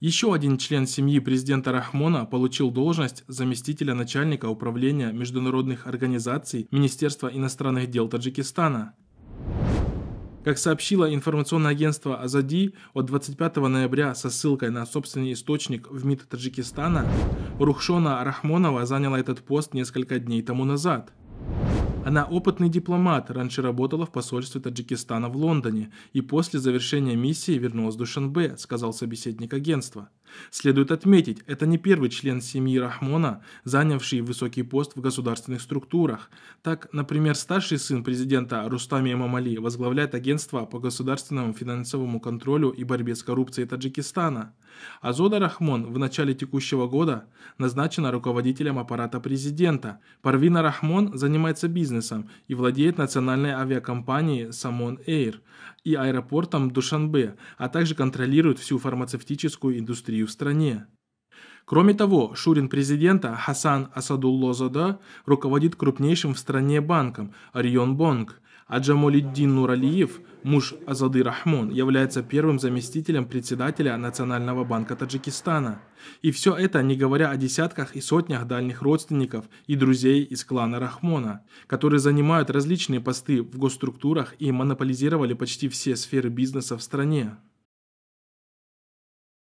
Еще один член семьи президента Рахмона получил должность заместителя начальника управления международных организаций Министерства иностранных дел Таджикистана. Как сообщило информационное агентство Азади, от 25 ноября со ссылкой на собственный источник в МИД Таджикистана, Рухшона Рахмонова заняла этот пост несколько дней тому назад. Она опытный дипломат, раньше работала в посольстве Таджикистана в Лондоне и после завершения миссии вернулась в Душанбе, сказал собеседник агентства. Следует отметить, это не первый член семьи Рахмона, занявший высокий пост в государственных структурах. Так, например, старший сын президента Рустами Эмамали возглавляет агентство по государственному финансовому контролю и борьбе с коррупцией Таджикистана. Азода Рахмон в начале текущего года назначена руководителем аппарата президента. Парвина Рахмон занимается бизнесом и владеет национальной авиакомпанией Самон Эйр и аэропортом Душанбе, а также контролирует всю фармацевтическую индустрию в стране. Кроме того, Шурин президента Хасан Асадуллозада руководит крупнейшим в стране банком Орион Бонг, а Джамолиддин Нуралиев, муж Азады Рахмон, является первым заместителем председателя Национального банка Таджикистана. И все это не говоря о десятках и сотнях дальних родственников и друзей из клана Рахмона, которые занимают различные посты в госструктурах и монополизировали почти все сферы бизнеса в стране.